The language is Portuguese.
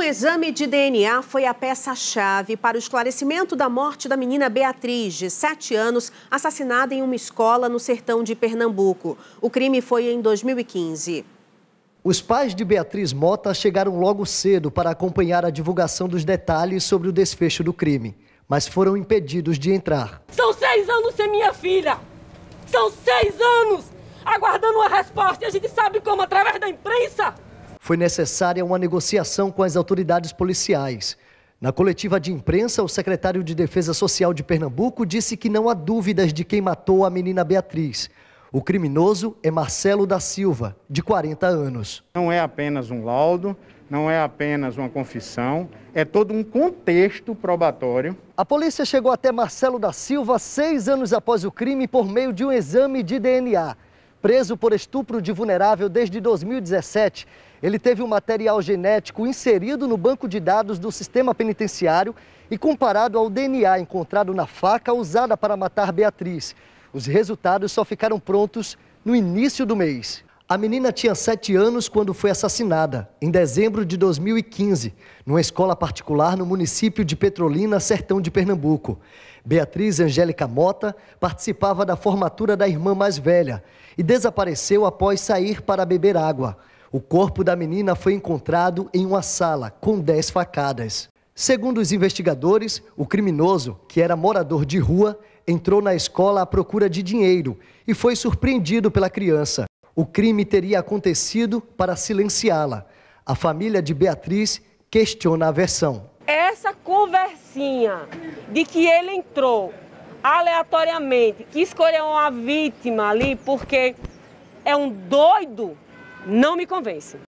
Um exame de DNA foi a peça-chave para o esclarecimento da morte da menina Beatriz, de 7 anos, assassinada em uma escola no sertão de Pernambuco. O crime foi em 2015. Os pais de Beatriz Mota chegaram logo cedo para acompanhar a divulgação dos detalhes sobre o desfecho do crime, mas foram impedidos de entrar. São seis anos sem minha filha! São seis anos! Aguardando uma resposta e a gente sabe como através da imprensa! foi necessária uma negociação com as autoridades policiais. Na coletiva de imprensa, o secretário de Defesa Social de Pernambuco disse que não há dúvidas de quem matou a menina Beatriz. O criminoso é Marcelo da Silva, de 40 anos. Não é apenas um laudo, não é apenas uma confissão, é todo um contexto probatório. A polícia chegou até Marcelo da Silva seis anos após o crime por meio de um exame de DNA. Preso por estupro de vulnerável desde 2017, ele teve o um material genético inserido no banco de dados do sistema penitenciário e comparado ao DNA encontrado na faca usada para matar Beatriz. Os resultados só ficaram prontos no início do mês. A menina tinha 7 anos quando foi assassinada, em dezembro de 2015, numa escola particular no município de Petrolina, sertão de Pernambuco. Beatriz Angélica Mota participava da formatura da irmã mais velha e desapareceu após sair para beber água. O corpo da menina foi encontrado em uma sala com 10 facadas. Segundo os investigadores, o criminoso, que era morador de rua, entrou na escola à procura de dinheiro e foi surpreendido pela criança. O crime teria acontecido para silenciá-la. A família de Beatriz questiona a versão. Essa conversinha de que ele entrou aleatoriamente, que escolheu uma vítima ali porque é um doido, não me convence.